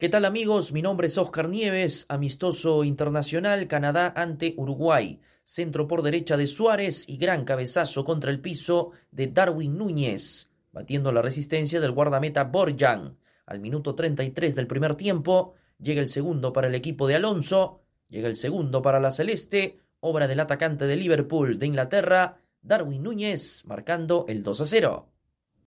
¿Qué tal amigos? Mi nombre es Oscar Nieves, amistoso internacional Canadá ante Uruguay. Centro por derecha de Suárez y gran cabezazo contra el piso de Darwin Núñez, batiendo la resistencia del guardameta Borjan. Al minuto 33 del primer tiempo llega el segundo para el equipo de Alonso, llega el segundo para la Celeste, obra del atacante de Liverpool de Inglaterra, Darwin Núñez, marcando el 2 a 0.